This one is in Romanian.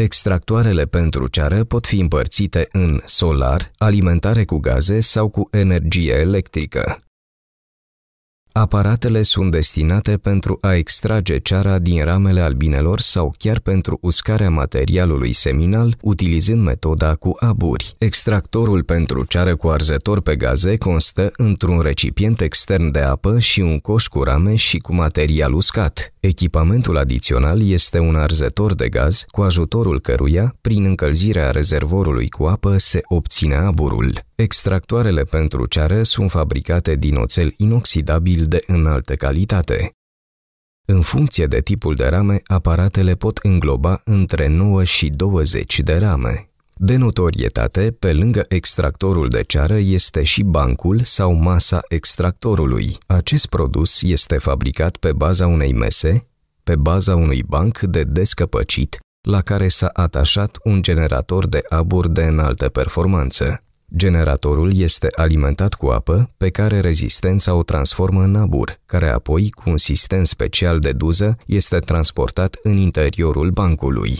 Extractoarele pentru ceară pot fi împărțite în solar, alimentare cu gaze sau cu energie electrică. Aparatele sunt destinate pentru a extrage ceara din ramele albinelor sau chiar pentru uscarea materialului seminal, utilizând metoda cu aburi. Extractorul pentru ceară cu arzător pe gaze constă într-un recipient extern de apă și un coș cu rame și cu material uscat. Echipamentul adițional este un arzător de gaz, cu ajutorul căruia, prin încălzirea rezervorului cu apă, se obține aburul. Extractoarele pentru ceară sunt fabricate din oțel inoxidabil de înaltă calitate. În funcție de tipul de rame, aparatele pot îngloba între 9 și 20 de rame. De notorietate, pe lângă extractorul de ceară este și bancul sau masa extractorului. Acest produs este fabricat pe baza unei mese, pe baza unui banc de descăpăcit, la care s-a atașat un generator de abur de înaltă performanță. Generatorul este alimentat cu apă, pe care rezistența o transformă în abur, care apoi, cu un sistem special de duză, este transportat în interiorul bancului.